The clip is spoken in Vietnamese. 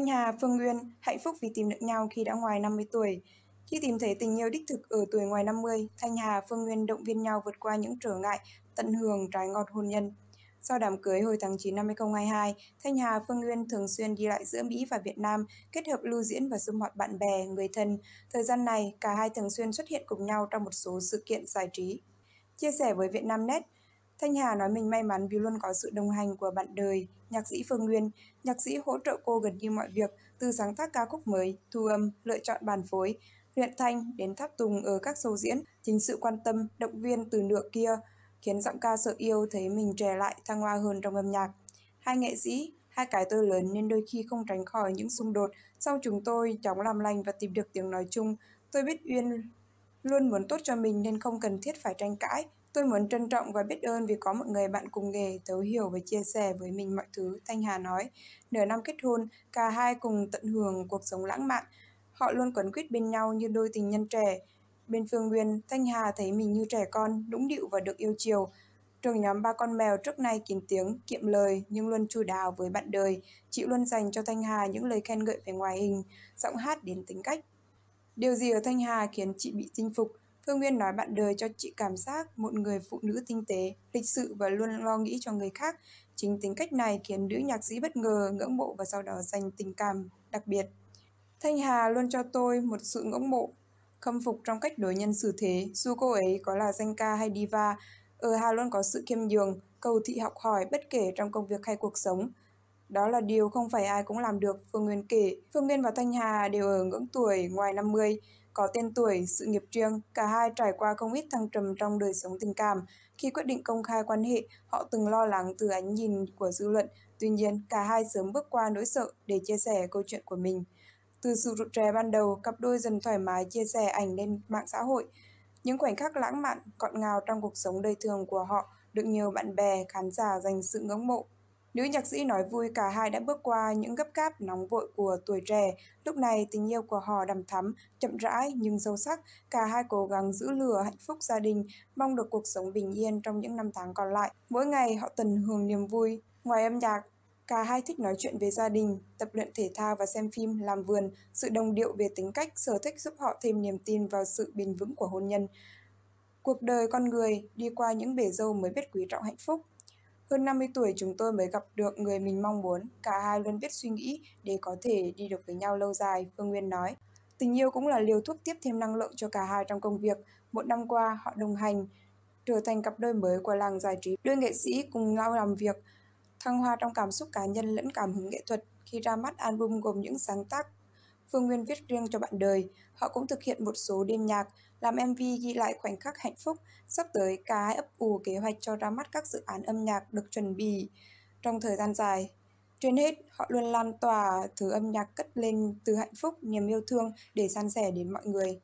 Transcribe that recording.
Thanh Hà, Phương Nguyên hạnh phúc vì tìm được nhau khi đã ngoài 50 tuổi. Khi tìm thấy tình yêu đích thực ở tuổi ngoài 50, Thanh Hà, Phương Nguyên động viên nhau vượt qua những trở ngại, tận hưởng trái ngọt hôn nhân. Sau đám cưới hồi tháng 9 năm 2022, Thanh Hà Phương Nguyên thường xuyên đi lại giữa Mỹ và Việt Nam, kết hợp lưu diễn và xung hoạt bạn bè, người thân. Thời gian này, cả hai thường xuyên xuất hiện cùng nhau trong một số sự kiện giải trí. Chia sẻ với Việt Nam Net. Thanh Hà nói mình may mắn vì luôn có sự đồng hành của bạn đời, nhạc sĩ Phương Nguyên, nhạc sĩ hỗ trợ cô gần như mọi việc, từ sáng tác ca khúc mới, thu âm, lựa chọn bàn phối, luyện thanh đến tháp tùng ở các show diễn. Chính sự quan tâm, động viên từ nửa kia khiến giọng ca sợ yêu thấy mình trẻ lại thăng hoa hơn trong âm nhạc. Hai nghệ sĩ, hai cái tôi lớn nên đôi khi không tránh khỏi những xung đột. Sau chúng tôi chóng làm lành và tìm được tiếng nói chung. Tôi biết Uyên luôn muốn tốt cho mình nên không cần thiết phải tranh cãi, Tôi muốn trân trọng và biết ơn vì có một người bạn cùng nghề thấu hiểu và chia sẻ với mình mọi thứ, Thanh Hà nói. Nửa năm kết hôn, cả hai cùng tận hưởng cuộc sống lãng mạn. Họ luôn quấn quýt bên nhau như đôi tình nhân trẻ. Bên Phương Nguyên, Thanh Hà thấy mình như trẻ con, đúng điệu và được yêu chiều. Trường nhóm ba con mèo trước nay kín tiếng, kiệm lời nhưng luôn chu đáo với bạn đời. Chị luôn dành cho Thanh Hà những lời khen ngợi về ngoại hình, giọng hát đến tính cách. Điều gì ở Thanh Hà khiến chị bị chinh phục, Thương Nguyên nói bạn đời cho chị cảm giác một người phụ nữ tinh tế, lịch sự và luôn lo nghĩ cho người khác. Chính tính cách này khiến nữ nhạc sĩ bất ngờ, ngưỡng mộ và sau đó dành tình cảm đặc biệt. Thanh Hà luôn cho tôi một sự ngưỡng mộ, khâm phục trong cách đối nhân xử thế. Dù cô ấy có là danh ca hay diva, ở Hà luôn có sự khiêm nhường, cầu thị học hỏi bất kể trong công việc hay cuộc sống. Đó là điều không phải ai cũng làm được, Phương Nguyên kể. Phương Nguyên và Thanh Hà đều ở ngưỡng tuổi ngoài 50, có tên tuổi, sự nghiệp riêng, cả hai trải qua không ít thăng trầm trong đời sống tình cảm. Khi quyết định công khai quan hệ, họ từng lo lắng từ ánh nhìn của dư luận, tuy nhiên cả hai sớm bước qua nỗi sợ để chia sẻ câu chuyện của mình. Từ sự rụt rè ban đầu, cặp đôi dần thoải mái chia sẻ ảnh lên mạng xã hội. Những khoảnh khắc lãng mạn, ngọt ngào trong cuộc sống đời thường của họ được nhiều bạn bè, khán giả dành sự ngưỡng mộ Nữ nhạc sĩ nói vui cả hai đã bước qua những gấp gáp nóng vội của tuổi trẻ. Lúc này tình yêu của họ đầm thắm, chậm rãi nhưng sâu sắc. Cả hai cố gắng giữ lửa hạnh phúc gia đình, mong được cuộc sống bình yên trong những năm tháng còn lại. Mỗi ngày họ tận hưởng niềm vui. Ngoài âm nhạc, Cả hai thích nói chuyện về gia đình, tập luyện thể thao và xem phim, làm vườn. Sự đồng điệu về tính cách, sở thích giúp họ thêm niềm tin vào sự bền vững của hôn nhân. Cuộc đời con người đi qua những bể dâu mới biết quý trọng hạnh phúc. Hơn 50 tuổi chúng tôi mới gặp được người mình mong muốn, cả hai luôn biết suy nghĩ để có thể đi được với nhau lâu dài, Phương Nguyên nói. Tình yêu cũng là liều thuốc tiếp thêm năng lượng cho cả hai trong công việc. Một năm qua, họ đồng hành, trở thành cặp đôi mới của làng giải trí, đôi nghệ sĩ cùng lao làm việc, thăng hoa trong cảm xúc cá nhân lẫn cảm hứng nghệ thuật khi ra mắt album gồm những sáng tác Phương Nguyên viết riêng cho bạn đời. Họ cũng thực hiện một số đêm nhạc, làm MV ghi lại khoảnh khắc hạnh phúc. Sắp tới, cả hai ấp ủ kế hoạch cho ra mắt các dự án âm nhạc được chuẩn bị trong thời gian dài. Trên hết, họ luôn lan tỏa thứ âm nhạc cất lên từ hạnh phúc, niềm yêu thương để san sẻ đến mọi người.